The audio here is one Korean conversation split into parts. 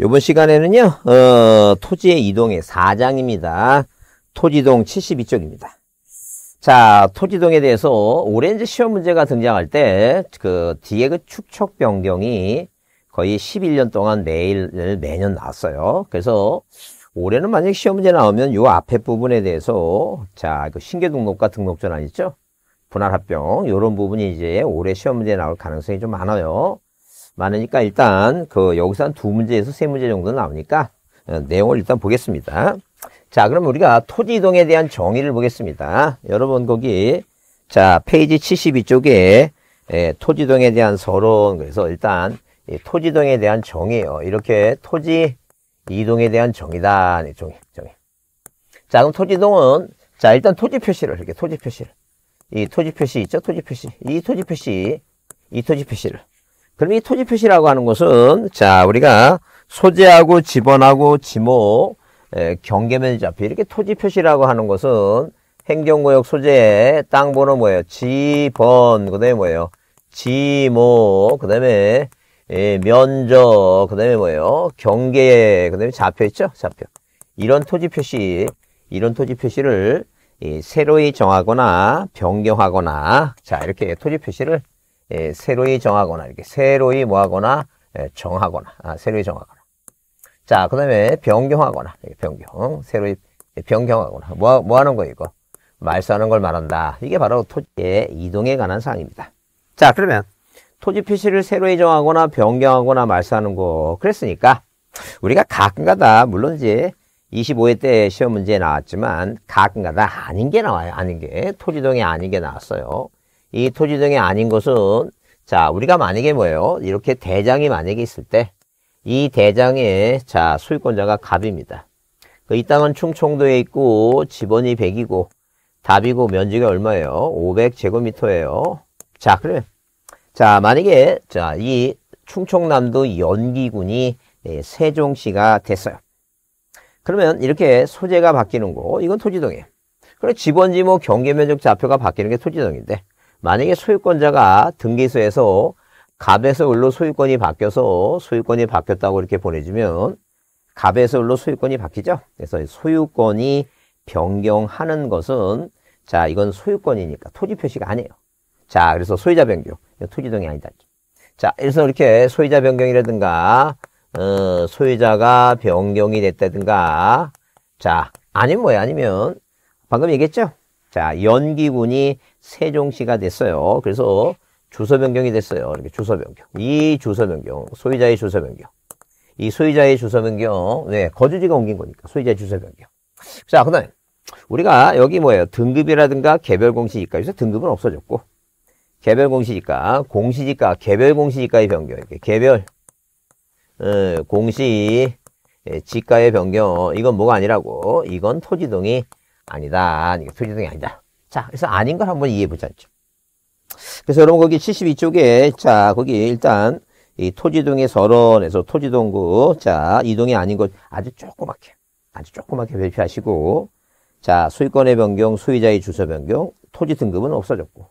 이번 시간에는요, 어, 토지의 이동의 4장입니다. 토지동 72쪽입니다. 자, 토지동에 대해서 오렌지 시험 문제가 등장할 때, 그, 뒤에 그 축척 변경이 거의 11년 동안 매일, 매년 나왔어요. 그래서 올해는 만약 시험 문제 나오면 요 앞에 부분에 대해서, 자, 그 신계 등록과 등록 전환 있죠? 분할 합병, 요런 부분이 이제 올해 시험 문제 나올 가능성이 좀 많아요. 많으니까 일단 그 여기서 한 두 문제에서 세 문제 정도 나오니까 어, 내용을 일단 보겠습니다. 자, 그럼 우리가 토지 이동에 대한 정의를 보겠습니다. 여러분 거기 자 페이지 72쪽에 예, 토지 이동에 대한 서론 그래서 일단 예, 토지 이동에 대한 정의요. 어, 이렇게 토지 이동에 대한 정의다. 네, 정의, 정의. 자, 그럼 토지 이동은 자 일단 토지 표시를 이렇게 토지 표시를 이 토지 표시 있죠? 토지 표시 이 토지 표시 이 토지 표시를 그럼 이 토지 표시라고 하는 것은 자 우리가 소재하고 지번하고 지목 경계면적 앞에 이렇게 토지 표시라고 하는 것은 행정구역 소재의 땅 번호 뭐예요? 지번 그다음에 뭐예요? 지목 그다음에 예, 면적 그다음에 뭐예요? 경계 그다음에 잡혀 있죠? 잡혀 이런 토지 표시 이런 토지 표시를 이 새로이 정하거나 변경하거나 자 이렇게 토지 표시를 예, 새로이 정하거나 이렇게 새로이 뭐하거나 예, 정하거나 아, 새로이 정하거나 자그 다음에 변경하거나 변경 새로이 예, 변경하거나 뭐, 뭐 하는 거 이거 말소하는 걸 말한다 이게 바로 토지의 이동에 관한 사항입니다 자 그러면 토지 표시를 새로이 정하거나 변경하거나 말소하는 거 그랬으니까 우리가 가끔가다 물론 이제 25회 때 시험 문제에 나왔지만 가끔가다 아닌 게 나와요 아닌 게 토지동에 아닌 게 나왔어요 이 토지 등이 아닌 것은 자 우리가 만약에 뭐예요 이렇게 대장이 만약에 있을 때 이 대장의 자 소유권자가 갑입니다 그 이 땅은 충청도에 있고 지번이 100이고 답이고 면적이 얼마예요 500제곱미터예요 자 그래 자 만약에 자 이 충청남도 연기군이 예, 세종시가 됐어요 그러면 이렇게 소재가 바뀌는 거 이건 토지동이에요 그리고 집원지뭐 경계면적 좌표가 바뀌는 게 토지동인데 만약에 소유권자가 등기소에서 갑에서 을로 소유권이 바뀌어서 소유권이 바뀌었다고 이렇게 보내주면 갑에서 을로 소유권이 바뀌죠. 그래서 소유권이 변경하는 것은 자 이건 소유권이니까 토지 표시가 아니에요. 자 그래서 소유자 변경 토지등이 아니다. 자 그래서 이렇게 소유자 변경이라든가 어, 소유자가 변경이 됐다든가 자 아니면 뭐야 아니면 방금 얘기했죠. 자 연기군이 세종시가 됐어요. 그래서 주소 변경이 됐어요. 이렇게 주소 변경. 이 주소 변경, 소유자의 주소 변경. 이 소유자의 주소 변경, 네, 거주지가 옮긴 거니까 소유자의 주소 변경. 자, 그다음 에 우리가 여기 뭐예요? 등급이라든가 개별 공시지가 여기서 등급은 없어졌고 개별 공시지가, 공시지가, 개별 공시지가의 변경 이렇게 개별 어, 공시 예, 지가의 변경 이건 뭐가 아니라고 이건 토지동이 아니다. 토지동이 아니다. 자, 그래서 아닌 걸 한번 이해해 보자. 그래서 여러분 거기 72쪽에 자, 거기 일단 이 토지동의 서론에서 토지동구 자, 이동이 아닌 것 아주 조그맣게 아주 조그맣게 표시하시고 자, 소유권의 변경, 소유자의 주소 변경, 토지 등급은 없어졌고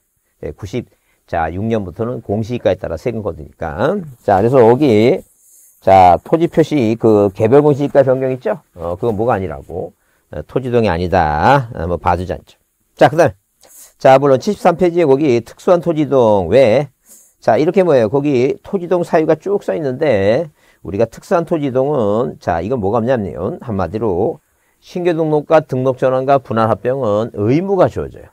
예, 90 자, 6년부터는 공시가에 따라 세금 거두니까. 자, 그래서 여기 자, 토지 표시 그 개별 공시가 변경 있죠? 어, 그건 뭐가 아니라고. 어, 토지동이 아니다. 어, 뭐 봐주지 않죠. 자, 그 다음. 자, 물론 73페이지에 거기 특수한 토지동 왜? 자, 이렇게 뭐예요? 거기 토지동 사유가 쭉 써 있는데 우리가 특수한 토지동은 자, 이건 뭐가 없냐면 한마디로 신규 등록과 등록 전환과 분할 합병은 의무가 주어져요.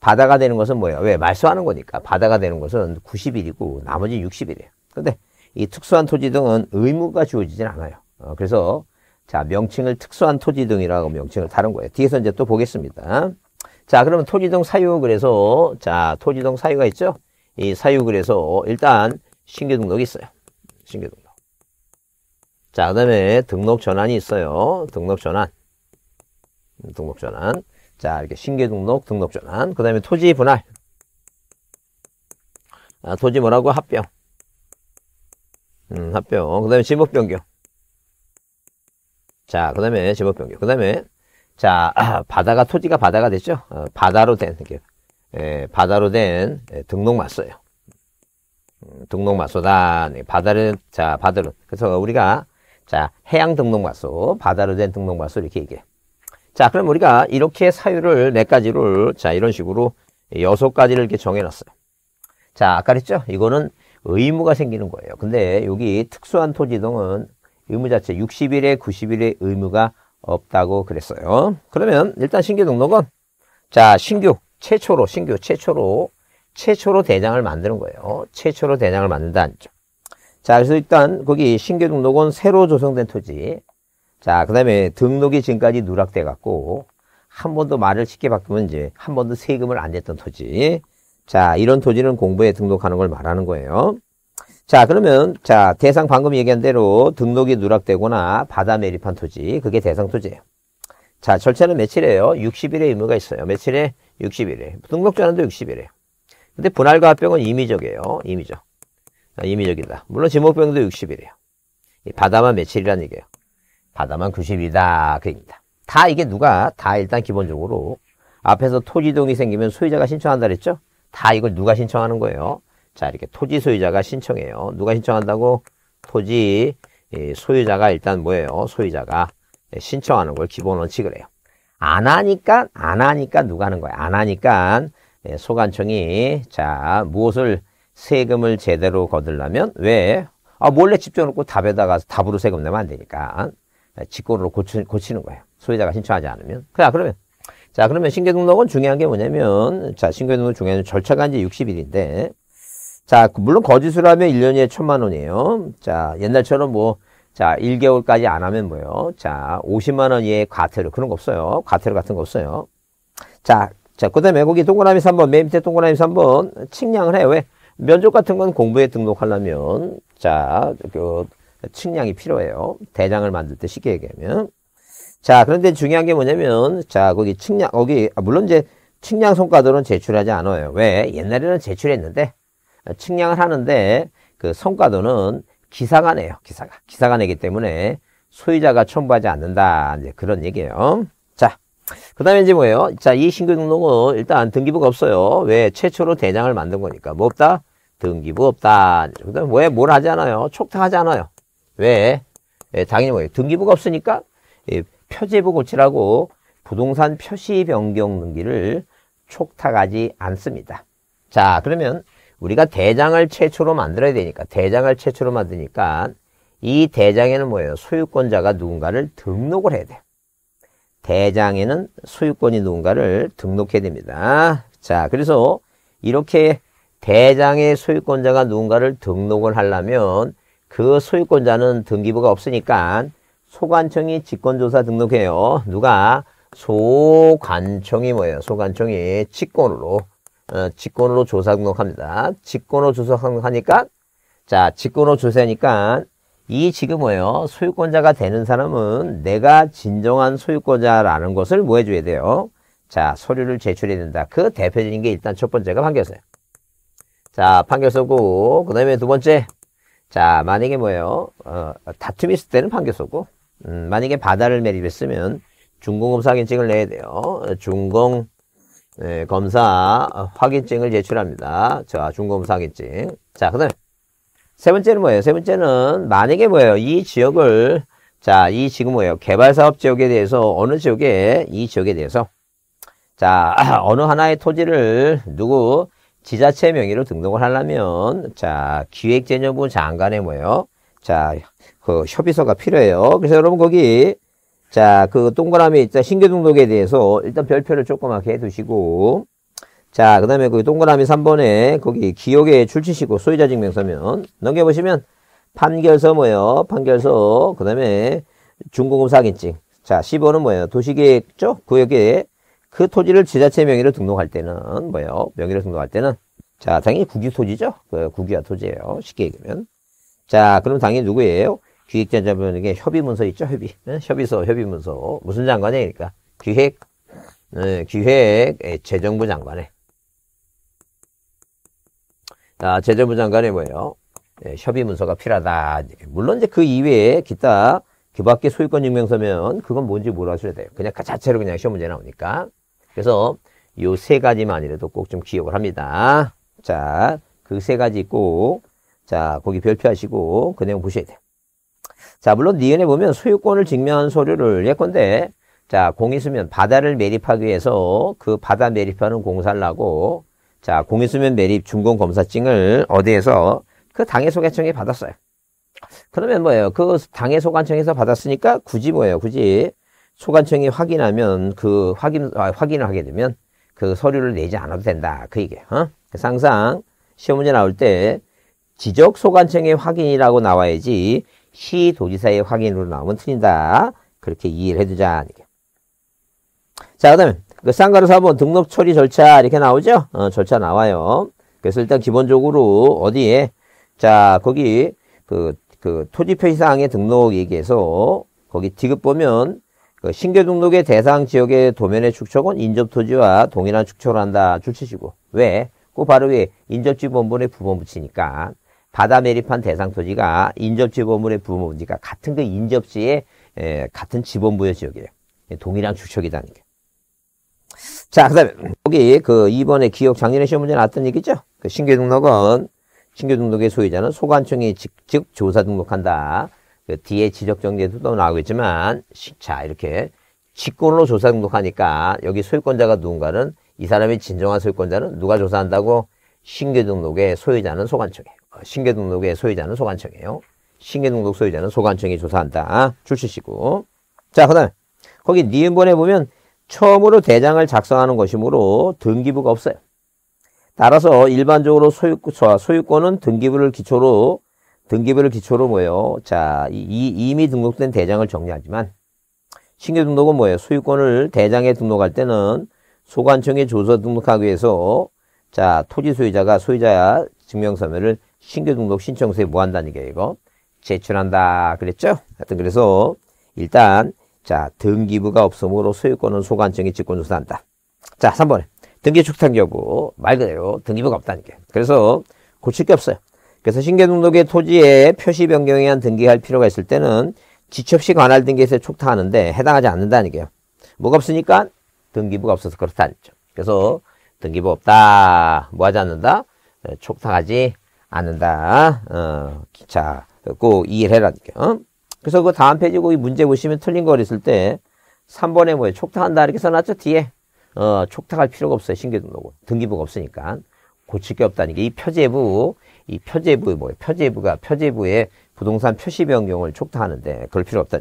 바다가 되는 것은 뭐예요? 왜? 말소하는 거니까. 바다가 되는 것은 90일이고 나머지 60일이에요. 근데 이 특수한 토지 등은 의무가 주어지진 않아요. 어, 그래서 자 명칭을 특수한 토지 등이라고 명칭을 다른 거예요. 뒤에서 이제 또 보겠습니다. 자, 그러면 토지등 사유 그래서 자, 토지등 사유가 있죠? 이 사유 그래서 일단 신규 등록이 있어요. 신규 등록. 자, 그다음에 등록 전환이 있어요. 등록 전환. 등록 전환. 자, 이렇게 신규 등록, 등록 전환. 그다음에 토지 분할. 아, 토지 뭐라고 합병. 음, 합병. 그다음에 지목 변경. 자, 그다음에 지목 변경. 그다음에 자, 바다가 토지가 바다가 됐죠? 바다로 어, 된이게 바다로 된 예, 예, 등록 맞서요. 음, 등록 맞서다. 네, 바다를 자, 바다로. 그래서 우리가 자, 해양 등록 맞서, 바다로 된 등록 맞서 이렇게 얘기해. 자, 그럼 우리가 이렇게 사유를 네 가지를 자, 이런 식으로 여섯 가지를 이렇게 정해 놨어요. 자, 아까 그랬죠? 이거는 의무가 생기는 거예요. 근데 여기 특수한 토지 등은 의무 자체 60일에 90일의 의무가 없다고 그랬어요. 그러면 일단 신규 등록은 자 신규 최초로 신규 최초로 최초로 대장을 만드는 거예요. 최초로 대장을 만든다는 죠자 그래서 일단 거기 신규 등록은 새로 조성된 토지 자그 다음에 등록이 지금까지 누락돼 갖고 한 번도 말을 쉽게 바꾸면 이제 한 번도 세금을 안 냈던 토지 자 이런 토지는 공부에 등록하는 걸 말하는 거예요. 자 그러면 자 대상 방금 얘기한 대로 등록이 누락되거나 바다 매립한 토지 그게 대상 토지예요. 자 절차는 며칠이에요? 60일의 의무가 있어요. 며칠에? 60일에. 등록전환도 60일에. 요 근데 분할과 합병은 임의적이에요. 임의적. 아, 임의적이다. 물론 지목병도 60일이에요. 바다만 며칠이라는 얘기예요. 바다만 90이다. 그 얘기입니다. 다 이게 누가 다 일단 기본적으로 앞에서 토지동이 생기면 소유자가 신청한다 그랬죠? 다 이걸 누가 신청하는 거예요? 자, 이렇게 토지 소유자가 신청해요. 누가 신청한다고? 토지 소유자가 일단 뭐예요? 소유자가 신청하는 걸 기본 원칙을 해요. 안 하니까, 안 하니까 누가 하는 거야? 안 하니까 예, 소관청이 자, 무엇을 세금을 제대로 거들려면 왜? 아, 몰래 집 줘놓고 답에다가 답으로 세금 내면 안 되니까 직권으로 고치, 고치는 거예요. 소유자가 신청하지 않으면. 자, 그러면 자, 그러면 신규 등록은 중요한 게 뭐냐면 자, 신규 등록 중요한 절차가 이제 60일인데 자, 물론 거짓으로 하면 1년에 천만 원이에요. 자, 옛날처럼 뭐, 자, 1개월까지 안 하면 뭐요? 자, 50만 원 이하의 과태료. 그런 거 없어요. 과태료 같은 거 없어요. 자, 자, 그 다음에 거기 동그라미 3번, 맨 밑에 동그라미 3번, 측량을 해. 요 왜? 면접 같은 건 공부에 등록하려면, 자, 그, 측량이 필요해요. 대장을 만들 때 쉽게 얘기하면. 자, 그런데 중요한 게 뭐냐면, 자, 거기 측량, 거기, 아, 물론 이제 측량 성과들은 제출하지 않아요. 왜? 옛날에는 제출했는데, 측량을 하는데 그 성과도는 기사가 내요. 기사가. 기사가 내기 때문에 소유자가 첨부하지 않는다. 이제 그런 얘기예요. 자, 그 다음에 이제 뭐예요? 자, 이 신규 등록은 일단 등기부가 없어요. 왜? 최초로 대장을 만든 거니까. 뭐 없다? 등기부 없다. 그 다음에 왜? 뭘 하지 않아요? 촉탁하지 않아요. 왜? 예, 당연히 뭐예요? 등기부가 없으니까 예, 표제부 고치라고 부동산 표시 변경 등기를 촉탁하지 않습니다. 자, 그러면 우리가 대장을 최초로 만들어야 되니까 대장을 최초로 만드니까 이 대장에는 뭐예요? 소유권자가 누군가를 등록을 해야 돼요. 대장에는 소유권이 누군가를 등록해야 됩니다. 자, 그래서 이렇게 대장의 소유권자가 누군가를 등록을 하려면 그 소유권자는 등기부가 없으니까 소관청이 직권조사 등록해요. 누가? 소관청이 뭐예요? 소관청이 직권으로 어, 직권으로 조사 등록합니다. 직권으로 조사 등록하니까 자 직권으로 조세니까 이 지금 뭐예요? 소유권자가 되는 사람은 내가 진정한 소유권자라는 것을 뭐 해줘야 돼요? 자 서류를 제출해야 된다. 그 대표적인 게 일단 첫 번째가 판결서예요. 자 판결서고 그 다음에 두 번째 자 만약에 뭐예요? 어, 다툼이 있을 때는 판결서고 음, 만약에 바다를 매립했으면 중공업사인증을 내야 돼요. 중공 네, 검사 확인증을 제출합니다. 자, 중검사 확인증. 자, 그 다음에 세 번째는 뭐예요? 세 번째는 만약에 뭐예요? 이 지역을 자, 이 지금 뭐예요? 개발사업 지역에 대해서 어느 지역에 이 지역에 대해서 자, 어느 하나의 토지를 누구 지자체 명의로 등록을 하려면 자, 기획재정부 장관의 뭐예요? 자, 그 협의서가 필요해요. 그래서 여러분 거기 자, 그 동그라미 신규 등록에 대해서 일단 별표를 조그맣게 해두시고 자, 그 다음에 그 동그라미 3번에 거기 기억에 출시시고 소유자 증명서면 넘겨보시면 판결서 뭐예요? 판결서 그 다음에 중공업 사기증 자, 10번은 뭐예요? 도시계획죠? 구역에 그 토지를 지자체 명의로 등록할 때는 뭐예요? 명의로 등록할 때는 자, 당연히 국유토지죠? 그 국유화 토지예요. 쉽게 얘기하면. 자, 그럼 당연히 누구예요? 기획자자분에게 협의문서 있죠, 협의. 네? 협의서, 협의문서. 무슨 장관이 그러니까 기획, 네, 기획 예, 재정부 장관에. 자, 재정부 장관에 뭐예요? 예, 협의문서가 필요하다. 물론 이제 그 이외에 기타 그 밖에 소유권 증명서면 그건 뭔지 몰라셔야 돼요. 그냥 그 자체로 그냥 시험 문제 나오니까. 그래서 요 세 가지만이라도 꼭 좀 기억을 합니다. 자, 그 세 가지 있고, 자, 거기 별표하시고, 그 내용 보셔야 돼요. 자, 물론 니은에 보면 소유권을 증명한 서류를 예컨대 자, 공이 수면 바다를 매립하기 위해서 그 바다 매립하는 공사를 하고 자, 공이 수면 매립 준공 검사증을 어디에서 그 당해 소관청에 받았어요. 그러면 뭐예요? 그 당해 소관청에서 받았으니까 굳이 뭐예요? 굳이 소관청이 확인하면 그 확인 아, 확인을 하게 되면 그 서류를 내지 않아도 된다. 그 얘기예요. 어? 그래서 항상 시험 문제 나올 때 지적 소관청의 확인이라고 나와야지 시도지사의 확인으로 나오면 틀린다. 그렇게 이해를 해두자. 자, 그 다음에 그쌍가로 사본 등록 처리 절차 이렇게 나오죠? 어, 절차 나와요. 그래서 일단 기본적으로 어디에 자 거기 그, 그 토지 표시사항의 등록 얘기해서 거기 디귿 보면 그 신규 등록의 대상 지역의 도면의 축척은 인접 토지와 동일한 축척을 한다 줄치시고 왜? 그 바로 위에 인접지 본분에 부분 붙이니까 바다 매립한 대상 토지가 인접지 보물의 부모니까 그러니까 같은 그 인접지에 에, 같은 지범부여 지역이에요 동일한 주척이 다니까. 자, 그 다음에, 여기, 그, 이번에 기억 작년에 시험 문제 나왔던 얘기죠? 그 신규 등록은, 신규 등록의 소유자는 소관청이 직접 조사 등록한다. 그 뒤에 지적정지에도 나오겠지만, 자, 이렇게, 직권으로 조사 등록하니까, 여기 소유권자가 누군가는, 이 사람이 진정한 소유권자는 누가 조사한다고? 신규 등록의 소유자는 소관청에. 어, 신계 등록의 소유자는 소관청이에요. 신계 등록 소유자는 소관청이 조사한다. 줄시시고 자, 그 다음에 거기 니은번에 보면 처음으로 대장을 작성하는 것이므로 등기부가 없어요. 따라서 일반적으로 소유권, 은 등기부를 기초로 등기부를 기초로 뭐예요? 자, 이, 이미 등록된 대장을 정리하지만 신계 등록은 뭐예요? 소유권을 대장에 등록할 때는 소관청에 조서 등록하기 위해서 자 토지 소유자가 소유자 증명서면을 신규 등록 신청서에 뭐 한다는 게 이거 제출한다 그랬죠? 하여튼 그래서 일단 자 등기부가 없으므로 소유권은 소관청이 직권조사한다. 자 3번에 등기 축산 여부 말 그대로 등기부가 없다는 게 그래서 고칠 게 없어요. 그래서 신규 등록의 토지에 표시 변경에 의한 등기할 필요가 있을 때는 지첩시 관할 등기에서 촉탁하는데 해당하지 않는다는 게요. 뭐가 없으니까 등기부가 없어서 그렇다는 거죠. 그래서 등기부 없다. 뭐 하지 않는다? 촉탁하지 않는다. 어, 자, 꼭 이해를 해라니까. 어? 그래서 그 다음 페이지 거기 그 문제 보시면 틀린 거 그랬을 때 3번에 뭐에 촉탁한다 이렇게 써놨죠? 뒤에. 어, 촉탁할 필요가 없어요. 신규 등록은. 등기부가 없으니까. 고칠 게 없다는 게이 표제부, 이 표제부 의 뭐예요? 표제부가 표제부의 부동산 표시 변경을 촉탁하는데 그럴 필요 없다.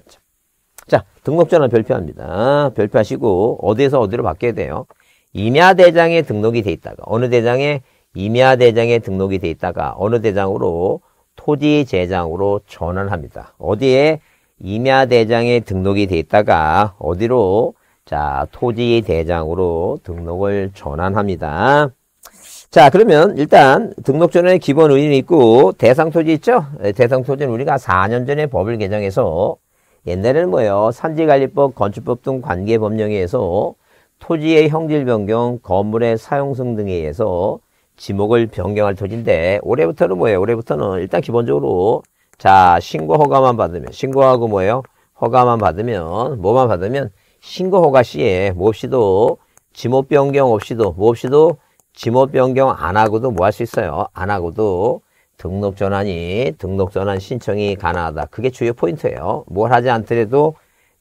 자, 등록전환 별표합니다. 별표하시고 어디에서 어디로 바뀌어야 돼요? 임야 대장에 등록이 돼 있다가 어느 대장에 임야 대장에 등록이 돼 있다가 어느 대장으로 토지 재장으로 전환합니다. 어디에 임야 대장에 등록이 돼 있다가 어디로 자 토지 대장으로 등록을 전환합니다. 자 그러면 일단 등록 전환의 기본 의미 있고 대상 토지 있죠? 예, 대상 토지는 우리가 4년 전에 법을 개정해서 옛날에는 뭐예요? 산지관리법, 건축법 등 관계 법령에 의해서 토지의 형질 변경, 건물의 사용성 등에 의해서 지목을 변경할 터인데 올해부터는 뭐예요? 올해부터는 일단 기본적으로 자 신고 허가만 받으면 신고하고 뭐예요? 허가만 받으면 뭐만 받으면 신고 허가 시에 몹이도 지목 변경 없이도 몹이도 지목 변경 안 하고도 뭐 할 수 있어요? 안 하고도 등록 전환이 등록 전환 신청이 가능하다. 그게 주요 포인트예요. 뭘 하지 않더라도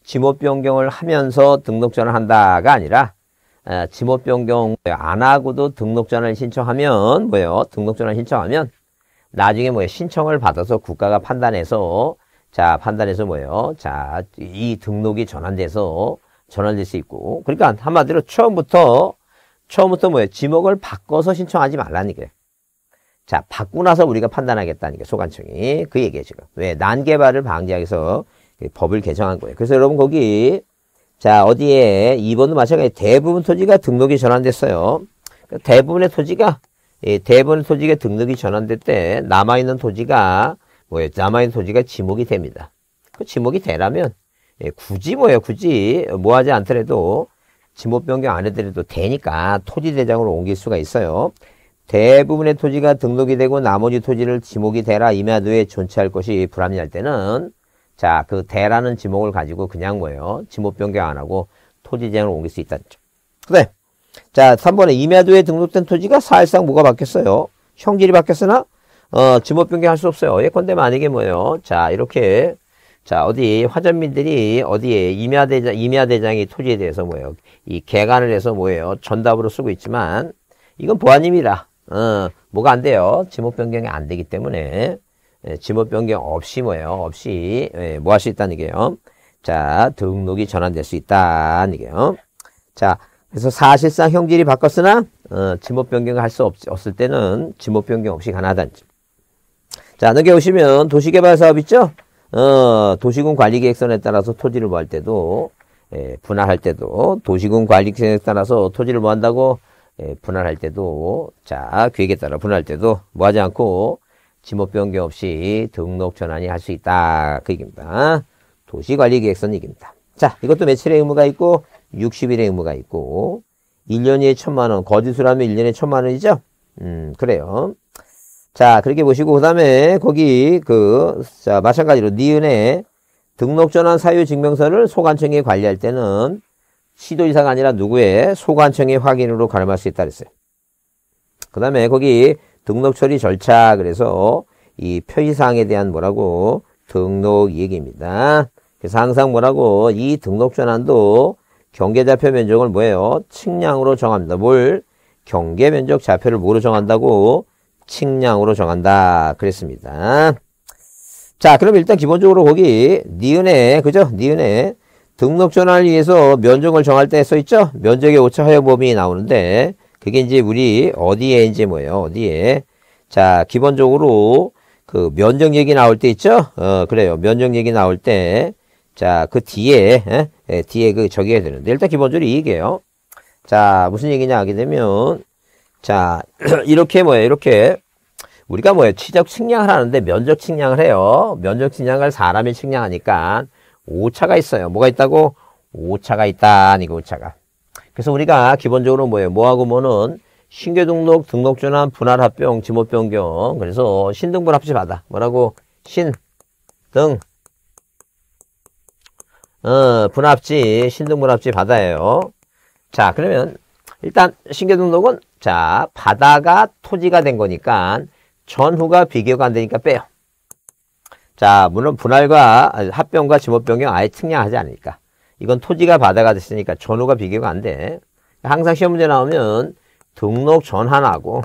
지목 변경을 하면서 등록 전환한다가 아니라 지목 변경 안 하고도 등록 전환을 신청하면 뭐예요? 등록 전환 신청하면 나중에 뭐예 신청을 받아서 국가가 판단해서 자 판단해서 뭐예요? 자 이 등록이 전환돼서 전환될 수 있고 그러니까 한마디로 처음부터 처음부터 뭐예요? 지목을 바꿔서 신청하지 말라니까요. 자 받고 나서 우리가 판단하겠다는 게 소관청이 그 얘기예요 지금 왜 난개발을 방지하기 위해서 법을 개정한 거예요. 그래서 여러분 거기 자, 어디에 2번도 마찬가지 대부분 토지가 등록이 전환됐어요. 그러니까 대부분의 토지가 예, 대부분의 토지가 등록이 전환될 때 남아있는 토지가 뭐예요? 남아있는 토지가 지목이 됩니다. 그 지목이 되라면 예, 굳이 뭐예요? 굳이 뭐 하지 않더라도 지목 변경 안해드려도 되니까 토지 대장으로 옮길 수가 있어요. 대부분의 토지가 등록이 되고 나머지 토지를 지목이 되라 임야도에 존치할 것이 불합리할 때는 자, 그 대라는 지목을 가지고 그냥 뭐예요? 지목 변경 안 하고 토지 재앙을 옮길 수 있다는 점. 네. 그래. 자, 3번에 임야도에 등록된 토지가 사실상 뭐가 바뀌었어요? 형질이 바뀌었으나 어, 지목 변경할 수 없어요. 예컨대 만약에 뭐예요? 자, 이렇게 자, 어디 화전민들이 어디에 임야대장 임야대장이 토지에 대해서 뭐예요? 이 개간을 해서 뭐예요? 전답으로 쓰고 있지만 이건 보안입니다. 어, 뭐가 안 돼요? 지목 변경이 안 되기 때문에 예, 지목 변경 없이 뭐예요? 없이 예, 뭐 할 수 있다는 얘기예요. 자, 등록이 전환될 수 있다는 얘기예요. 자, 그래서 사실상 형질이 바꿨으나 어, 지목 변경을 할 수 없을 때는 지목 변경 없이 가능하다는 점. 자, 넘게오시면 도시개발 사업 있죠? 어, 도시군 관리 계획선에 따라서 토지를 구할 때도 예, 분할할 때도 도시군 관리 계획에 따라서 토지를 뭐 한다고 예, 분할할 때도 자, 계획에 따라 분할할 때도 뭐 하지 않고 지목 변경 없이 등록 전환이 할 수 있다. 그 얘기입니다. 도시관리계획서는 얘기입니다. 자, 이것도 며칠의 의무가 있고 60일의 의무가 있고 1년에 1 천만 원, 거짓으로 하면 1년에 1 천만 원이죠? 음, 그래요. 자, 그렇게 보시고 그다음에 거기 그 자, 마찬가지로 니은에 등록 전환 사유 증명서를 소관청에 관리할 때는 시도이사가 아니라 누구의 소관청의 확인으로 가름할 수 있다 그랬어요. 그 다음에 거기 등록 처리 절차 그래서 이 표시사항에 대한 뭐라고 등록 얘기입니다 그래서 항상 뭐라고 이 등록 전환도 경계좌표 면적을 뭐예요? 측량으로 정합니다. 뭘? 경계 면적 좌표를 뭐로 정한다고? 측량으로 정한다. 그랬습니다. 자, 그럼 일단 기본적으로 거기 니은에, 그죠? 니은에 등록 전환을 위해서 면적을 정할 때 써있죠? 면적의 오차 허용 범위 나오는데 그게 이제 우리 어디에 이제 뭐예요? 어디에? 자, 기본적으로 그 면적 얘기 나올 때 있죠? 어, 그래요. 면적 얘기 나올 때 자, 그 뒤에 에? 예? 에, 예, 뒤에 그 저기 해야 되는데 일단 기본적으로 이익이에요. 자, 무슨 얘기냐 하게 되면 자, 이렇게 뭐예요? 이렇게 우리가 뭐예요? 치적 측량을 하는데 면적 측량을 해요. 면적 측량을 사람이 측량하니까 오차가 있어요. 뭐가 있다고? 오차가 있다. 아니고 오차가. 그래서 우리가 기본적으로 뭐예요? 뭐하고 뭐는 신규등록, 등록전환, 분할합병, 지목변경. 그래서 신등분 합치받아. 뭐라고? 신, 등, 어, 분합지, 신등분합지 받아요 자, 그러면 일단 신규등록은 자, 바다가 토지가 된 거니까 전후가 비교가 안 되니까 빼요. 자, 물론 분할과 합병과 지목변경 아예 측량하지 않으니까. 이건 토지가 바다가 됐으니까 전후가 비교가 안 돼. 항상 시험 문제 나오면 등록 전환하고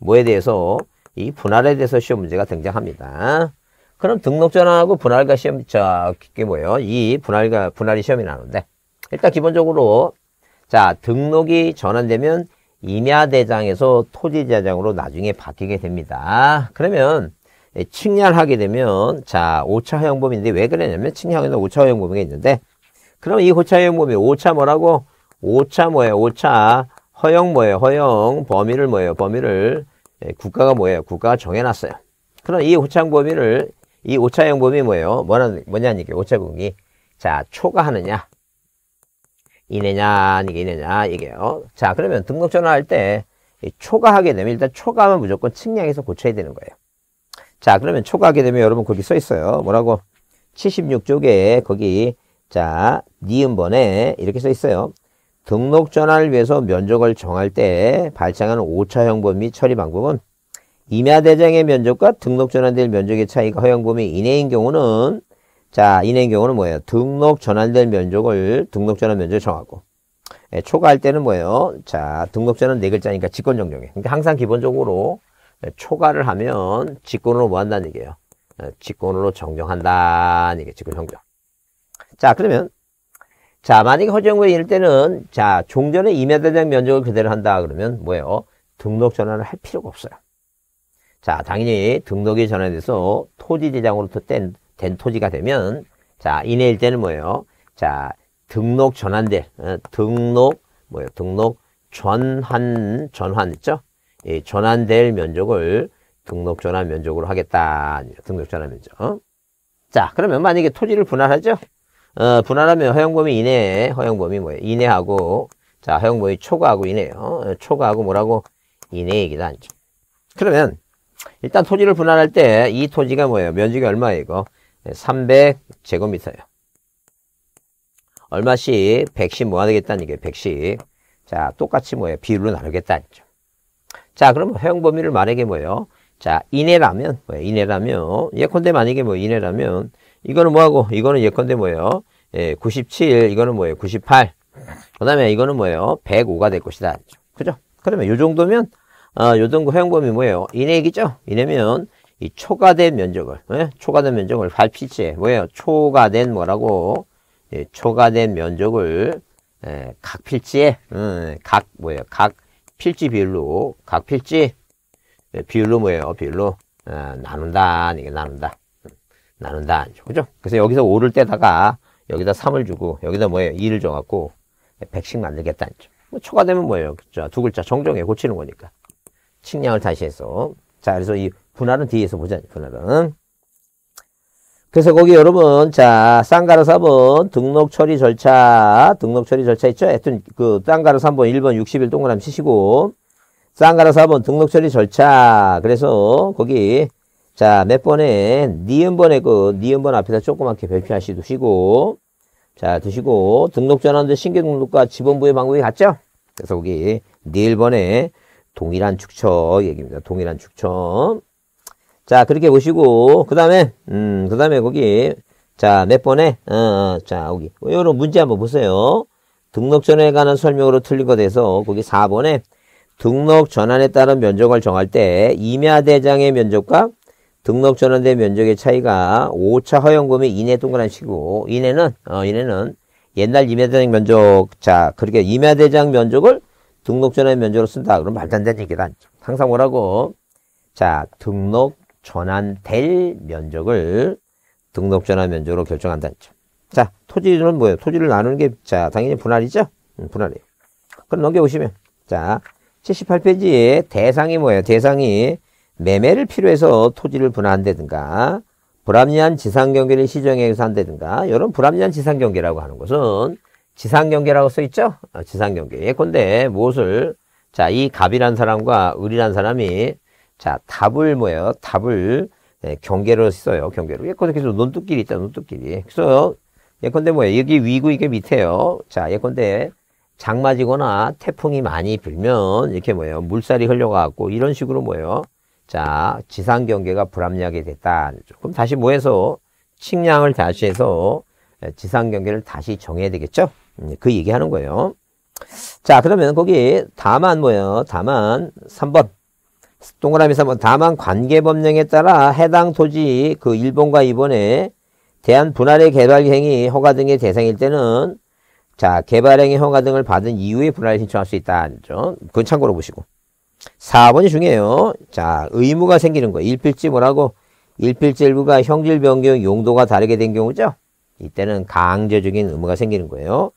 뭐에 대해서 이 분할에 대해서 시험 문제가 등장합니다. 그럼 등록 전환하고 분할과 시험 저게 뭐예요? 이 분할과 분할이 시험이 나오는데 일단 기본적으로 자 등록이 전환되면 임야대장에서 토지대장으로 나중에 바뀌게 됩니다. 그러면 예, 칭렬하게 되면 자 5차 허용범인데왜 그러냐면 칭렬하게 되면 5차 허용범위가 있는데 그럼 이 호차형 범위 5차 뭐라고? 5차 뭐예요? 5차 허용 뭐예요? 허용 범위를 뭐예요? 범위를 예, 국가가 뭐예요? 국가가 정해놨어요. 그럼 이 호창 범위를 이 5차형 범위 뭐예요? 뭐냐, 뭐냐는 얘기차 범위. 자, 초과하느냐. 이내냐, 이게 이내냐, 이게요. 자, 그러면 등록 전화할때 초과하게 되면 일단 초과하면 무조건 측량해서 고쳐야 되는 거예요. 자, 그러면 초과하게 되면 여러분 거기 써 있어요. 뭐라고? 76쪽에 거기 자, 니은번에 이렇게 써 있어요. 등록 전환을 위해서 면적을 정할 때 발생하는 오차 형범 및 처리 방법은 임야대장의 면적과 등록 전환될 면적의 차이가 허용범위 이내인 경우는 자, 이내인 경우는 뭐예요? 등록 전환될 면적을 등록 전환 면적을 정하고 예, 초과할 때는 뭐예요? 자, 등록 전환 네 글자니까 직권 정정해. 그러니까 항상 기본적으로 예, 초과를 하면 직권으로 뭐 한다는 얘기예요? 예, 직권으로 정정한다는 얘기예요. 직권 정정. 자, 그러면 자, 만약에 허정구에 이럴 때는 자, 종전에 야대장 면적을 그대로 한다 그러면 뭐예요? 등록 전환을 할 필요가 없어요. 자, 당연히 등록이 전환돼서 토지 대장으로부터 뗀, 된 토지가 되면 자, 이내일 때는 뭐예요? 자, 등록 전환될 어, 등록 뭐예요? 등록 전환 전환 있죠? 이 전환될 면적을 등록 전환 면적으로 하겠다. 등록 전환 면적. 자, 그러면 만약에 토지를 분할하죠? 어, 분할하면 허용범위 이내에 허용범위 뭐예요? 이내하고 자 허용범위 초과하고 이내요. 어, 초과하고 뭐라고? 이내 얘기도 아죠 그러면 일단 토지를 분할할 때 이 토지가 뭐예요? 면적이 얼마예요? 이거? 300제곱미터예요. 얼마씩 110 모아 야 되겠다는 얘기예요. 110. 자, 똑같이 뭐예요? 비율로 나누겠다는 거죠. 자, 그러면 허용 범위를 만약에 뭐예요? 자, 이내라면 뭐예요? 이내라면 예컨대 만약에 뭐 이내라면 이거는 뭐하고 이거는 예컨대 뭐예요? 예, 97 이거는 뭐예요? 98. 그다음에 이거는 뭐예요? 105가 될 것이다. 그죠? 그러면 요 정도면 아, 요 정도 회원범위 뭐예요? 이내이죠 이내면 이 초과된 면적을 예? 초과된 면적을 8피치에 뭐예요? 초과된 뭐라고? 예, 초과된 면적을 예, 각 필지에 음, 각 뭐예요? 각 필지 비율로 각 필지 예, 비율로 뭐예요? 비율로 아, 나눈다. 이게 나눈다. 나눈다. 그죠? 그래서 여기서 5를 떼다가 여기다 3을 주고 여기다 뭐예요? 2를 줘갖고 100씩 만들겠다. 뭐 초과되면 뭐예요? 그두 글자 정정해 고치는 거니까. 측량을 다시 해서. 자, 그래서 이 분할은 뒤에서 보자. 분할은. 그래서 거기 여러분 자 쌍가루 3번 등록 처리 절차 등록 처리 절차 있죠? 하여튼 그 쌍가루 3번 1번 60일 동그라미 치시고 쌍가루 4번 등록 처리 절차 그래서 거기 자, 몇 번에, 니은번에 그, 니은번 앞에다 조그맣게 별표하시 두시고, 자, 두시고, 등록전환된 신규등록과 지번부의 방법이 같죠? 그래서 거기, 니을번에 동일한 축척 얘기입니다. 동일한 축척. 자, 그렇게 보시고, 그 다음에, 음, 그 다음에 거기, 자, 몇 번에, 어, 자, 여기. 요런 문제 한번 보세요. 등록 전에 환 관한 설명으로 틀린 거 돼서, 거기 4번에, 등록 전환에 따른 면적을 정할 때 임야 대장의 면적과 등록 전환된 면적의 차이가 5차 허용금이 이내 동그란 식이고 이내는 어 이내는 옛날 임야대장 면적 자 그렇게 임야대장 면적을 등록 전환 면적으로 쓴다 그럼 말도 안 되는 얘기다 항상 뭐라고 자 등록 전환될 면적을 등록 전환 면적으로 결정한다자 토지는 뭐예요 토지를 나누는 게 자 당연히 분할이죠 음, 분할이에요 그럼 넘겨보시면 자 78페이지에 대상이 뭐예요 대상이 매매를 필요해서 토지를 분할한다든가 불합리한 지상경계를 시정해서 한다든가 이런 불합리한 지상경계라고 하는 것은 지상경계라고 써있죠? 아, 지상경계. 예컨대 무엇을 자 이 갑이란 사람과 을이란 사람이 자 답을 뭐예요? 답을 예, 경계로 써요. 경계로. 예컨대 계속 논두끼리 있다. 논두끼리. 그래서 예컨대 뭐예요? 여기 위고 이게 밑에요. 자 예컨대 장마지거나 태풍이 많이 불면 이렇게 뭐예요? 물살이 흘려가고 이런 식으로 뭐예요? 자, 지상 경계가 불합리하게 됐다. 조금 다시 모여서 측량을 다시 해서 지상 경계를 다시 정해야 되겠죠? 음, 그 얘기하는 거예요. 자, 그러면 거기 다만 뭐예요? 다만 3번. 동그라미 3번. 뭐 다만 관계 법령에 따라 해당 토지 그 1번과 2번에 대한 분할의 개발 행위 허가 등의 대상일 때는 자, 개발 행위 허가 등을 받은 이후에 분할 신청할 수 있다. 그건 참고로 보시고. 4번이 중요해요. 자, 의무가 생기는 거. 예요 일필지 뭐라고? 일필지 일부가 형질 변경 용도가 다르게 된 경우죠. 이때는 강제적인 의무가 생기는 거예요.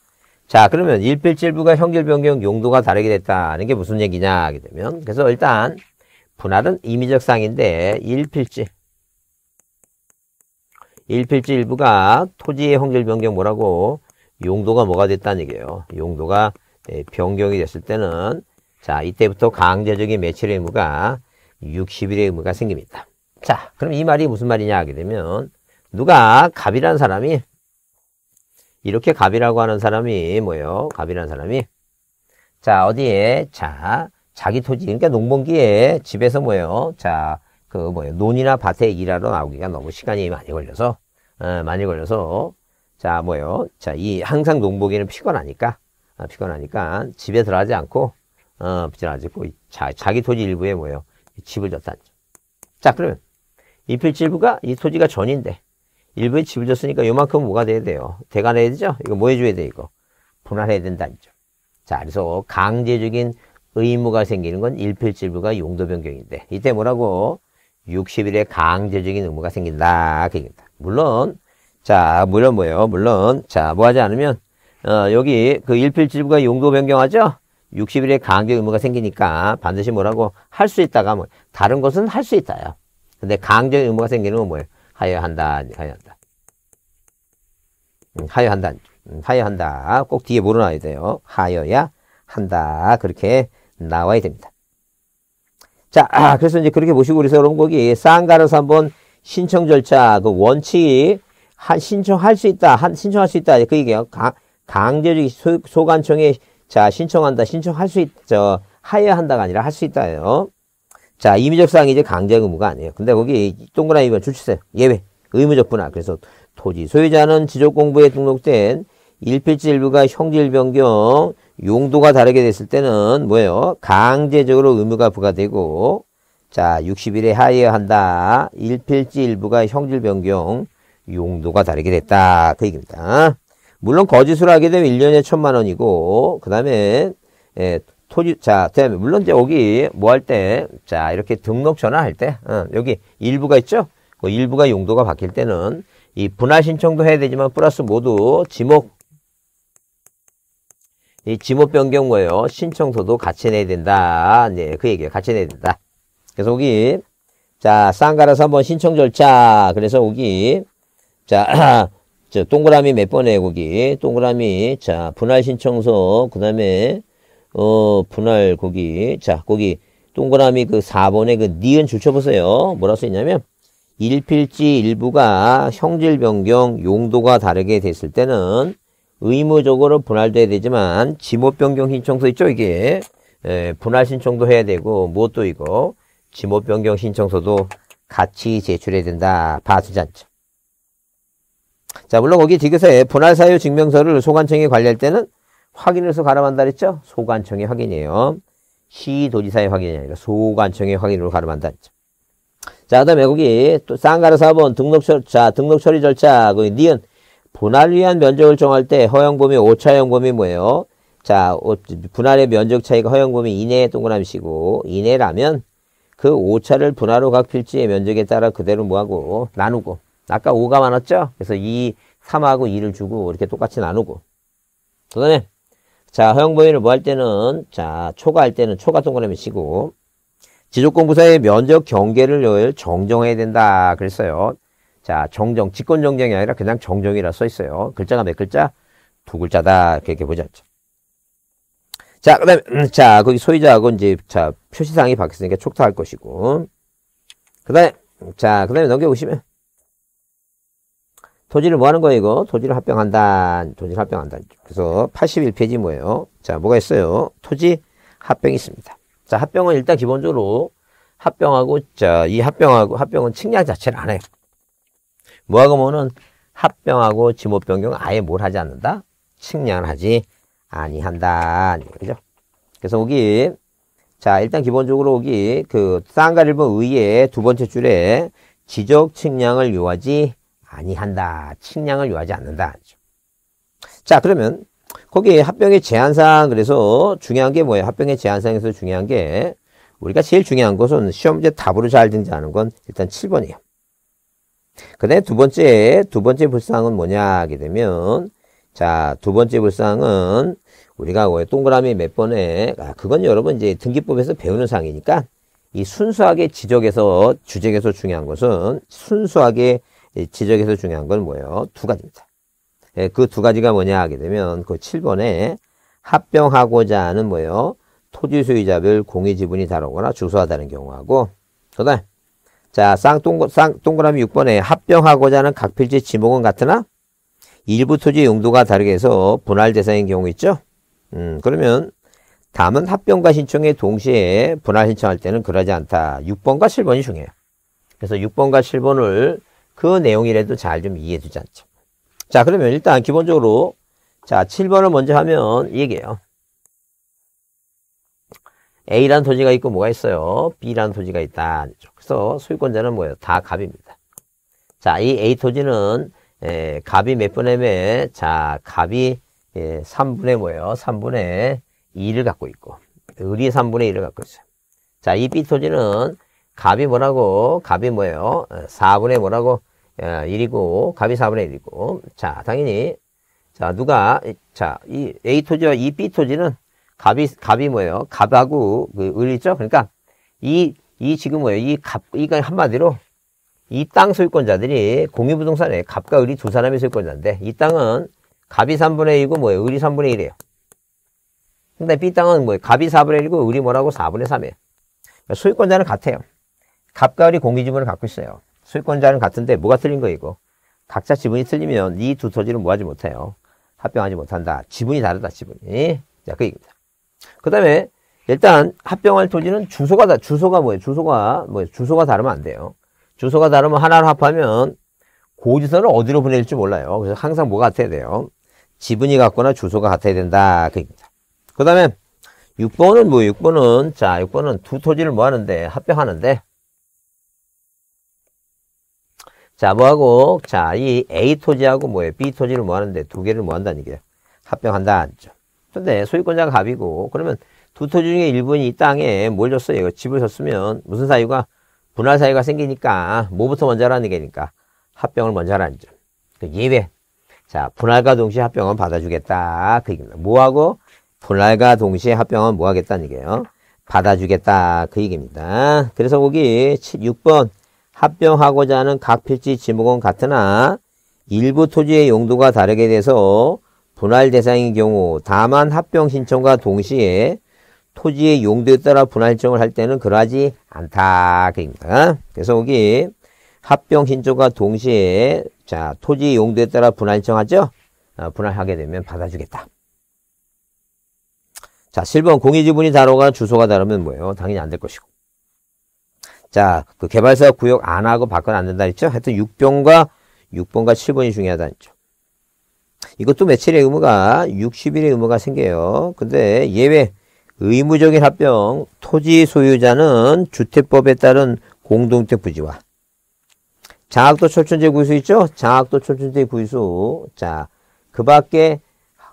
자, 그러면 일필지 일부가 형질 변경 용도가 다르게 됐다는 게 무슨 얘기냐 하게 되면 그래서 일단 분할은 임의적 사항인데 일필지 일필지 일부가 토지의 형질 변경 뭐라고 용도가 뭐가 됐다는 얘기예요. 용도가 예, 변경이 됐을 때는 자, 이때부터 강제적인 매출의 의무가 60일의 의무가 생깁니다. 자, 그럼 이 말이 무슨 말이냐 하게 되면 누가 갑이라는 사람이 이렇게 갑이라고 하는 사람이 뭐예요? 갑이라는 사람이 자, 어디에? 자, 자기 토지, 그러니까 농번기에 집에서 뭐예요? 자, 그 뭐예요? 논이나 밭에 일하러 나오기가 너무 시간이 많이 걸려서 어, 많이 걸려서 자, 뭐예요? 자, 이 항상 농복기는 피곤하니까 아, 피곤하니까 집에 들어가지 않고 어, 붙여가고 자, 자기 토지 일부에 뭐예요? 집을 줬다 자, 그러면 이 필지부가 이 토지가 전인데 일부에 집을 줬으니까 요만큼 뭐가 돼야 돼요? 대관해야 되죠? 이거 뭐 해줘야 돼, 이거? 분할해야 된다, 이죠. 자, 그래서 강제적인 의무가 생기는 건 일필지부가 용도 변경인데 이때 뭐라고? 60일에 강제적인 의무가 생긴다, 그니다 물론, 자, 물론 뭐예요? 물론, 자, 뭐 하지 않으면, 어, 여기 그 일필지부가 용도 변경하죠? 60일에 강제 의무가 생기니까 반드시 뭐라고 할 수 있다가 뭐 다른 것은 할 수 있다요. 근데 강제 의무가 생기는 건 뭐예요? 하여 한다, 하여 한다. 음, 하여 한다, 음, 하여 한다. 꼭 뒤에 물어놔야 돼요. 하여야 한다. 그렇게 나와야 됩니다. 자, 아, 그래서 이제 그렇게 보시고 그래서 여러분 거기 쌍가로서 한번 신청 절차 그 원칙 한 신청할 수 있다, 한 신청할 수 있다. 그 얘기예요. 강, 강제적 소관청의 자, 신청한다. 신청할 수 있죠. 하여 한다가 아니라 할 수 있다예요. 자, 임의적 사항이 이제 강제 의무가 아니에요. 근데 거기 동그라미 면 주치세 예외. 의무적 분할. 그래서 토지 소유자는 지적 공부에 등록된 일필지 일부가 형질 변경, 용도가 다르게 됐을 때는 뭐예요? 강제적으로 의무가 부과되고 자, 60일에 하여야 한다. 일필지 일부가 형질 변경, 용도가 다르게 됐다. 그 얘기입니다. 물론 거짓으로 하게 되면 1년에 천만 원이고 그 다음에 예, 토지 자 그다음에 물론 이제 여기 뭐 할 때 자 이렇게 등록 전환할 때 어, 여기 일부가 있죠 그 일부가 용도가 바뀔 때는 이 분할 신청도 해야 되지만 플러스 모두 지목 이 지목 변경 거예요 신청서도 같이 내야 된다 네, 그 얘기예요 같이 내야 된다 그래서 여기 자 쌍가라서 한번 신청 절차 그래서 여기 자 자, 동그라미 몇 번에 고기, 동그라미, 자, 분할 신청서, 그 다음에, 어, 분할 거기 자, 고기, 동그라미 그 4번에 그 니은 줄쳐보세요. 뭐라 고 써있냐면, 일필지 일부가 형질 변경, 용도가 다르게 됐을 때는 의무적으로 분할돼야 되지만, 지모 변경 신청서 있죠, 이게? 에, 예, 분할 신청도 해야 되고, 무엇도 뭐 이거, 지모 변경 신청서도 같이 제출해야 된다. 봐주지 않죠. 자, 물론 거기 지그서에 분할 사유 증명서를 소관청에 관리할 때는 확인해서 가름한다 그랬죠? 소관청의 확인이에요. 시도지사의 확인이 아니라 소관청의 확인으로 가름한다 그랬죠. 자, 그 다음에 거기 또 쌍가루 사업은 등록 처리, 자, 등록 처리 절차, 그 니은 분할 위한 면적을 정할 때 허용 범위, 오차 허용 범위 뭐예요? 자, 분할의 면적 차이가 허용 범위 이내에 동그라미 시고 이내라면 그 오차를 분할로 각 필지의 면적에 따라 그대로 뭐하고 나누고 아까 5가 많았죠? 그래서 2, 3하고 2를 주고 이렇게 똑같이 나누고 그 다음에 자 허용범위를 뭐할 때는 자 초과할 때는 초과 동그라미 치고 지적공부사의 면적 경계를 정정해야 된다 그랬어요. 자 정정 직권정정이 아니라 그냥 정정이라 써 있어요. 글자가 몇 글자? 두 글자다 그렇게보죠 자, 그다음 음, 자 거기 소유자하고 이제 자 표시사항이 바뀌었으니까 촉탁할 것이고 그다음에 자 그다음에 넘겨보시면 토지를 뭐 하는 거예요, 이거? 토지를 합병한다. 토지를 합병한다. 그래서 81페이지 뭐예요? 자, 뭐가 있어요? 토지 합병이 있습니다. 자, 합병은 일단 기본적으로 합병하고, 자, 이 합병하고, 합병은 측량 자체를 안 해요. 뭐하고 뭐는 합병하고 지목 변경 아예 뭘 하지 않는다? 측량을 하지 아니한다. 그죠? 그래서 여기, 자, 일단 기본적으로 여기 그 쌍가일본 의의 두 번째 줄에 지적 측량을 요하지 아니한다. 측량을 요하지 않는다. 그렇죠. 자 그러면 거기에 합병의 제한사항 그래서 중요한 게 뭐예요? 합병의 제한사항에서 중요한 게 우리가 제일 중요한 것은 시험 문제 답으로 잘 등장하는 건 일단 7번이에요. 그 다음에 두 번째, 두 번째 불상은 뭐냐 하게 되면 자, 두 번째 불상은 우리가 동그라미 몇 번에 아, 그건 여러분 이제 등기법에서 배우는 상이니까 이 순수하게 지적에서 주적에서 중요한 것은 순수하게 지적에서 중요한 건 뭐예요? 두 가지입니다. 예, 그두 가지가 뭐냐 하게 되면 그 7번에 합병하고자 하는 뭐예요? 토지 소유자별 공유 지분이 다르거나 주소하다른 경우하고 그다음 자 쌍동그, 쌍동그라미 6번에 합병하고자 하는 각 필지 지목은 같으나 일부 토지 용도가 다르게 해서 분할 대상인 경우 있죠. 음 그러면 다음은 합병과 신청에 동시에 분할 신청할 때는 그러지 않다. 6번과 7번이 중요해요. 그래서 6번과 7번을 그 내용이라도 잘 좀 이해해 주지 않죠. 자, 그러면 일단 기본적으로 자, 7번을 먼저 하면 얘기예요. A라는 토지가 있고 뭐가 있어요? B라는 토지가 있다. 그래서 소유권자는 뭐예요? 다 갑입니다. 자, 이 A 토지는 에, 갑이 몇 분의 몇? 자, 갑이 예, 3분의 뭐예요? 3분의 2를 갖고 있고 을이 3분의 1을 갖고 있어요. 자, 이 B 토지는 갑이 뭐라고? 갑이 뭐예요? 4분의 뭐라고? 1이고 예, 값이 4분의 1이고 자 당연히 자 누가 자이 A 토지와 이 B 토지는 값이 값이 뭐예요? 값하고 그을 있죠? 그러니까 이 이 지금 뭐예요? 이값 이건 한마디로 이 땅 소유권자들이 공유부동산에 값과 을이 두 사람이 소유권자인데 이 땅은 값이 3분의 1이고 뭐예요? 을이 3분의 1이에요. 근데 B 땅은 뭐예요? 값이 4분의 1이고 을이 뭐라고 4분의 3이에요. 그러니까 소유권자는 같아요. 값과 을이 공유지분을 갖고 있어요. 소유권자는 같은데 뭐가 틀린 거 이거. 각자 지분이 틀리면 이 두 토지는 뭐하지 못해요. 합병하지 못한다. 지분이 다르다 지분이. 자, 그 얘기입니다. 그 다음에 일단 합병할 토지는 주소가 다, 주소가 뭐예요? 주소가 뭐예요? 주소가 다르면 안 돼요. 주소가 다르면 하나를 합하면 고지서를 어디로 보낼지 몰라요. 그래서 항상 뭐가 같아야 돼요? 지분이 같거나 주소가 같아야 된다. 그 얘기입니다. 그 다음에 6번은 뭐 6번은 자, 6번은 두 토지를 뭐 하는데 합병하는데 자, 뭐하고, 자, 이 A 토지하고 뭐예요? B 토지를 뭐 하는데 두 개를 뭐 한다는 얘기예요? 합병한다. 안죠. 근데 소유권자가 갑이고, 그러면 두 토지 중에 일부인이 땅에 뭘 줬어요? 집을 줬으면 무슨 사유가? 분할 사유가 생기니까 뭐부터 먼저 하라는 얘기니까 합병을 먼저 하라는 점. 그 예외. 자, 분할과 동시에 합병은 받아주겠다. 그 얘기입니다. 뭐하고? 분할과 동시에 합병은 뭐 하겠다는 얘기예요? 받아주겠다. 그 얘기입니다. 그래서 거기 6번 합병하고자 하는 각 필지 지목은 같으나 일부 토지의 용도가 다르게 돼서 분할 대상인 경우 다만 합병 신청과 동시에 토지의 용도에 따라 분할 신청을할 때는 그러하지 않다. 그입니다. 그래서 여기 합병 신청과 동시에 자 토지 용도에 따라 분할 정하죠. 어, 분할하게 되면 받아주겠다. 자 7번 공유지분이 다르거나 주소가 다르면 뭐예요? 당연히 안 될 것이고. 자, 그 개발사 구역 안 하고 바꿔 안 된다 했죠? 하여튼 6번과 6번과 7번이 중요하다 했죠. 이것도 며칠의 의무가 60일의 의무가 생겨요. 근데 예외 의무적인 합병 토지 소유자는 주택법에 따른 공동택 부지와 장학도 철천제 구수 있죠? 장학도 철천제 구수. 자, 그 밖에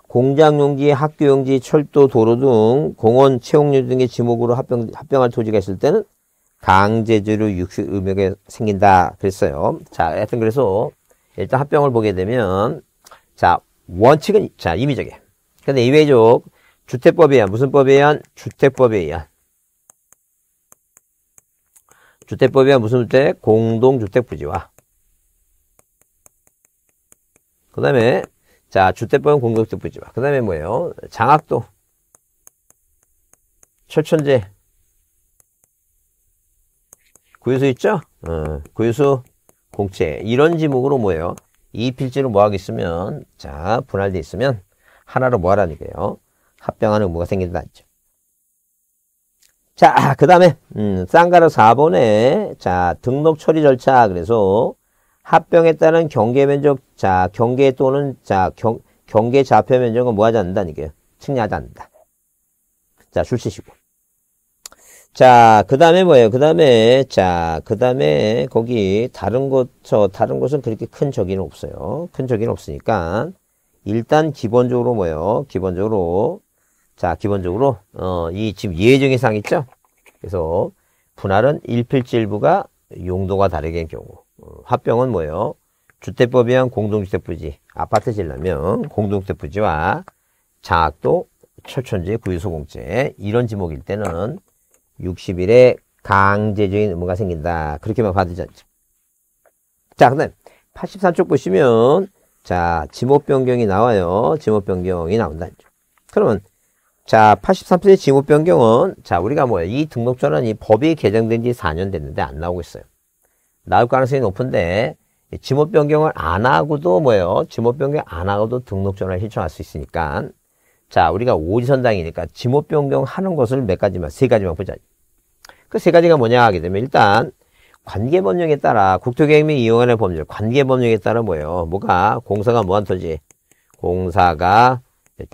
공장용지, 학교용지, 철도, 도로 등 공원, 채용료 등의 지목으로 합병, 합병할 토지가 있을 때는 강제주로 육식 음역에 생긴다 그랬어요. 자, 하여튼 그래서 일단 합병을 보게 되면 자, 원칙은 자, 임의적에요 근데 이외적 주택법에 의한 무슨 법에 의한 주택법에 의한 주택법에 의한 무슨 주택? 공동주택 부지와 그 다음에 자 주택법은 공동주택 부지와 그 다음에 뭐예요? 장학도 철천제 구유수 있죠? 어, 구유수, 공채 이런 지목으로 뭐예요? 이 필지로 뭐하고 으면자 분할돼 있으면 하나로 뭐하라는 거예요? 합병하는 의무가 생긴다 자, 그 다음에, 음, 쌍가루 4번에, 자, 등록 처리 절차, 그래서, 합병에 따른 경계 면적, 자, 경계 또는, 자, 경, 경계 좌표 면적은 뭐 하지 않는다는 얘 측량하지 않는다. 자, 출시시고. 자, 그 다음에 뭐예요? 그 다음에, 자, 그 다음에 거기 다른 곳, 저, 다른 곳은 그렇게 큰적이는 없어요. 큰적이는 없으니까. 일단 기본적으로 뭐예요? 기본적으로, 자, 기본적으로, 어, 이 지금 예정의 상 있죠? 그래서 분할은 일필지일부가 용도가 다르게 경우. 어, 합병은 뭐예요? 주택법에 의한 공동주택 부지, 아파트 질라면 공동주택 부지와 장학도 철천지 구유소공제 이런 지목일 때는 60일에 강제적인 의무가 생긴다. 그렇게만 봐도 죠 자, 근데 83쪽 보시면 자, 지목 변경이 나와요. 지목 변경이 나온다. 그러면 자, 83쪽의 지목 변경은 자, 우리가 뭐야이 등록 전환이 법이 개정된 지 4년 됐는데 안 나오고 있어요. 나올 가능성이 높은데 지목 변경을 안 하고도 뭐예요? 지목 변경 안 하고도 등록 전환을 신청할 수 있으니까 자, 우리가 오지선당이니까 지목 변경하는 것을 몇 가지만, 세 가지만 보자. 그 세 가지가 뭐냐 하게 되면 일단 관계 법령에 따라 국토계획 및 이용안의 법률, 관계 법령에 따라 뭐예요? 뭐가 공사가 뭐한 토지? 공사가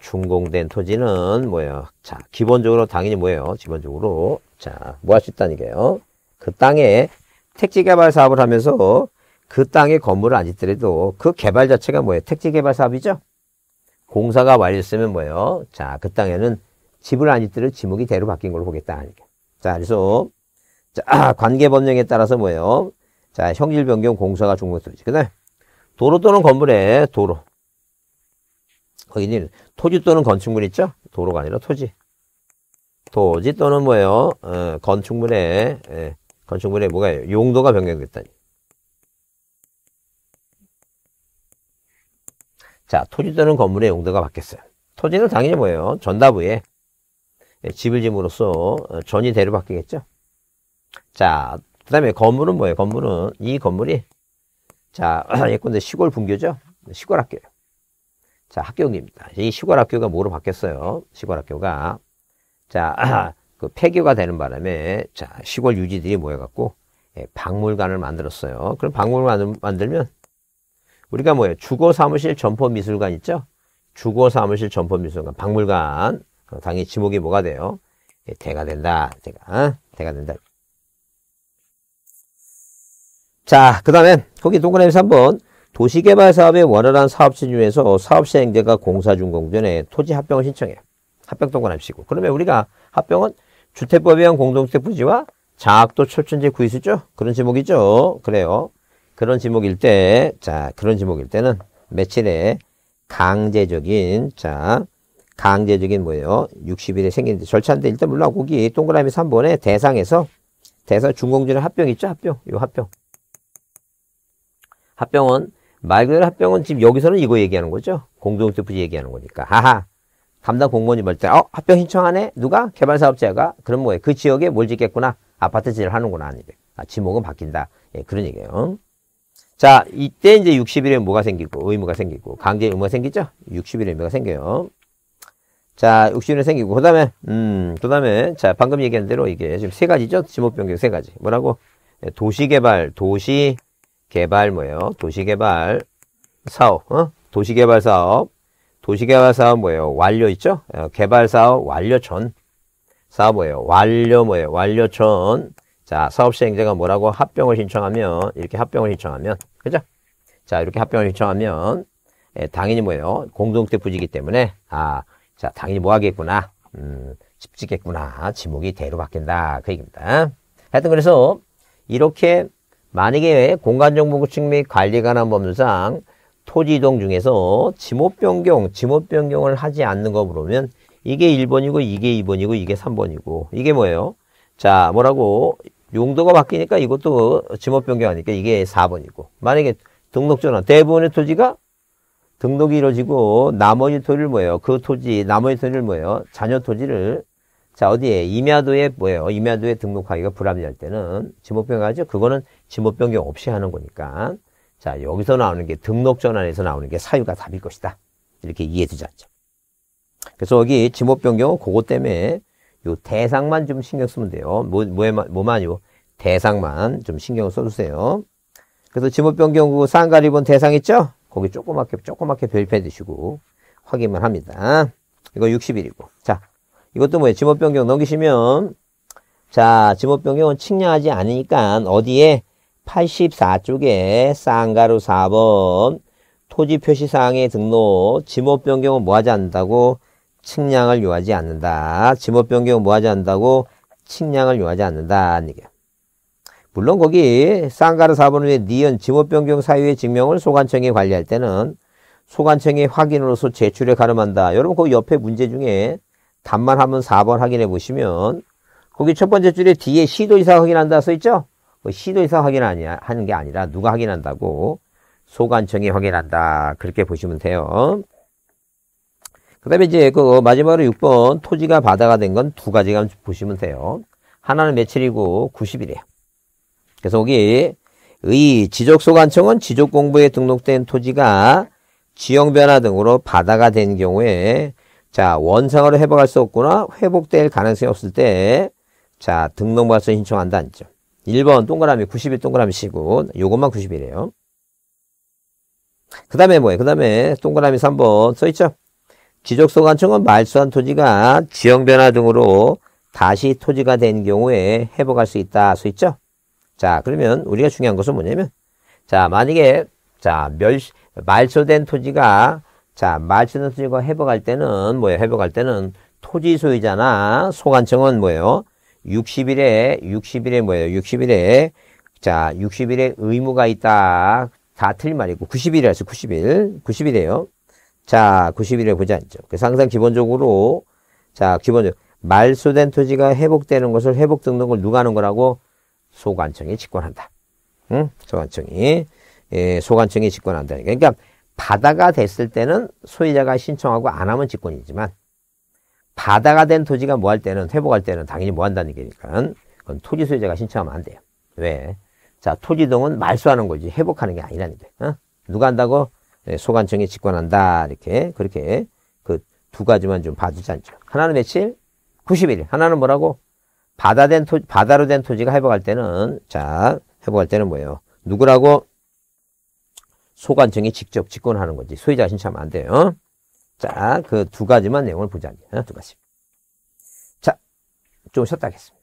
준공된 토지는 뭐예요? 자, 기본적으로 당연히 뭐예요? 기본적으로 자, 뭐 할 수 있다는 얘요그 땅에 택지 개발 사업을 하면서 그 땅에 건물을 안 짓더라도 그 개발 자체가 뭐예요? 택지 개발 사업이죠? 공사가 완료됐으면 뭐예요? 자, 그 땅에는 집을 안 짓더라도 지목이 대로 바뀐 걸로 보겠다. 하니까. 자, 그래서 자, 관계 법령에 따라서 뭐예요? 자, 형질 변경 공사가 종목들이지. 그다음 에 도로 또는 건물에 도로. 거기는 토지 또는 건축물 있죠? 도로가 아니라 토지. 토지 또는 뭐예요? 어, 건축물에 예, 건축물에 뭐가 용도가 변경됐다니. 자, 토지 또는 건물의 용도가 바뀌었어요. 토지는 당연히 뭐예요? 전답부에 예, 집을 짐으로써 어, 전이 대로 바뀌겠죠. 자, 그 다음에 건물은 뭐예요? 건물은 이 건물이 자, 예컨대 시골 분교죠. 시골 학교예요. 자, 학교입니다. 이 시골 학교가 뭐로 바뀌었어요? 시골 학교가 자, 그 폐교가 되는 바람에 자, 시골 유지들이 모여 갖고 예, 박물관을 만들었어요. 그럼 박물관 을 만들면 우리가 뭐예요? 주거 사무실 점포 미술관 있죠? 주거 사무실 점포 미술관, 박물관. 어, 당연히 지목이 뭐가 돼요? 예, 대가 된다. 대가, 어? 대가 된다. 자, 그 다음에 거기 동그라미 에서한번 도시개발 사업의 원활한 사업시 중에서 사업시 행제가 공사중공 전에 토지 합병을 신청해요. 합병 동그라미 치고. 그러면 우리가 합병은 주택법에 의한 공동주택 부지와 자학도 철천지 구이수죠? 그런 제목이죠. 그래요. 그런 지목일 때, 자, 그런 지목일 때는 며칠에 강제적인, 자, 강제적인 뭐예요? 60일에 생기는데 절차인데 일단 물론 거기 동그라미 3번에 대상에서 대사 중공지는 합병 있죠? 합병. 요 합병. 합병은 말 그대로 합병은 지금 여기서는 이거 얘기하는 거죠. 공동대표지 얘기하는 거니까. 하하. 담당 공무원이 볼 때 어, 합병 신청하네. 누가? 개발사업자가. 그럼 뭐예요? 그 지역에 뭘 짓겠구나. 아파트 지을 하는구나. 아니 아, 지목은 바뀐다. 예, 그런 얘기예요. 자, 이때 이제 60일에 뭐가 생기고, 의무가 생기고, 강제 의무가 생기죠? 60일에 의무가 생겨요. 자, 60일에 생기고, 그 다음에, 음, 그 다음에, 자, 방금 얘기한 대로 이게 지금 세 가지죠? 지목 변경 세 가지. 뭐라고? 네, 도시개발, 도시개발 뭐예요? 도시개발 사업, 어? 도시개발 사업, 도시개발 사업 뭐예요? 완료 있죠? 어, 개발 사업 완료 전. 사업 뭐예요? 완료 뭐예요? 완료 전. 자, 사업시행자가 뭐라고 합병을 신청하면 이렇게 합병을 신청하면 그죠? 자, 이렇게 합병을 신청하면 예, 당연히 뭐예요? 공동택 부지기 때문에 아, 자, 당연히 뭐 하겠구나. 음, 집지겠구나. 지목이 대로 바뀐다. 그 얘기입니다. 하여튼 그래서 이렇게 만약에 공간정보구축 및 관리관한 법률상 토지 이동 중에서 지목 변경, 지목 변경을 하지 않는 거 보면 이게 1번이고 이게 2번이고 이게 3번이고 이게 뭐예요? 자, 뭐라고 용도가 바뀌니까 이것도 지목 변경하니까 이게 4번이고 만약에 등록 전환 대부분의 토지가 등록이 이루어지고 나머지 토지를 뭐예요? 그 토지 나머지 토지를 뭐예요? 자녀 토지를 자 어디에 임야도에 뭐예요? 임야도에 등록하기가 불합리할 때는 지목 변경하죠. 그거는 지목 변경 없이 하는 거니까 자 여기서 나오는 게 등록 전환에서 나오는 게 사유가 답일 것이다. 이렇게 이해해 두자죠. 그래서 여기 지목 변경은 그것 때문에 요 대상만 좀 신경 쓰면 돼요. 뭐, 에만 뭐만요? 대상만 좀 신경 써주세요. 그래서 지목변경 후 그 상가 리본 대상 있죠? 거기 조그맣게, 조그맣게 별표해 주시고 확인만 합니다. 이거 60일이고. 자, 이것도 뭐예요? 지목변경 넘기시면 자, 지목변경은 측량하지 않으니까 어디에 84쪽에 쌍가루 4번 토지 표시사항에 등록 지목변경은 뭐 하지 않는다고? 측량을 요하지 않는다. 지목 변경 뭐 하지 않는다고? 측량을 요하지 않는다 물론 거기 쌍가르 사본의 니은 지목 변경 사유의 증명을 소관청이 관리할 때는 소관청이 확인으로서 제출에 가름한다. 여러분 그 옆에 문제 중에 답만 하면 4번 확인해 보시면 거기 첫 번째 줄에 뒤에 시도이사 확인한다 써 있죠? 뭐 시도이사 확인 아니 하는 게 아니라 누가 확인한다고 소관청이 확인한다 그렇게 보시면 돼요. 그 다음에 이제 그 마지막으로 6번 토지가 바다가 된 건 두 가지가 보시면 돼요. 하나는 며칠이고 90일이에요. 그래서 여기 의 지적소관청은 지적공부에 등록된 토지가 지형 변화 등으로 바다가 된 경우에 자 원상으로 회복할 수 없거나 회복될 가능성이 없을 때자 등록발서 신청한다는 점. 1번 동그라미 90일 동그라미 시고 요것만 90일이에요. 그 다음에 뭐예요? 그 다음에 동그라미 3번 써있죠? 지적소관청은 말소한 토지가 지형 변화 등으로 다시 토지가 된 경우에 회복할 수 있다 수 있죠. 자 그러면 우리가 중요한 것은 뭐냐면 자 만약에 자 멸, 말소된 토지가 자 말소된 토지가 회복할 때는 뭐예요? 회복할 때는 토지 소유자나 소관청은 뭐예요? 60일에 60일에 뭐예요? 60일에 자 60일에 의무가 있다 다 틀린 말이고 90일이라서 90일 90일이에요. 자, 91에 보지 않죠. 그래서 항상 기본적으로, 자, 기본적으로, 말소된 토지가 회복되는 것을 회복 등록을 누가 하는 거라고? 소관청이 직권한다. 응? 소관청이, 예, 소관청이 직권한다. 그러니까, 바다가 됐을 때는 소유자가 신청하고 안 하면 직권이지만, 바다가 된 토지가 뭐 할 때는, 회복할 때는 당연히 뭐 한다는 얘기니까, 그건 토지 소유자가 신청하면 안 돼요. 왜? 자, 토지등은 말소하는 거지, 회복하는 게 아니라는 거예요. 어? 누가 한다고? 네, 소관청에직권한다 이렇게 그렇게 그 두 가지만 좀 봐주지 않죠. 하나는 며칠? 90일. 하나는 뭐라고? 바다 된 토, 바다로 된 토지가 회복할 때는 자 회복할 때는 뭐예요? 누구라고? 소관청이 직접 집권하는 거지. 소유자 신청하면 안 돼요. 자, 그 두 가지만 내용을 보자. 두 가지. 자, 좀 쉬었다 하겠습니다.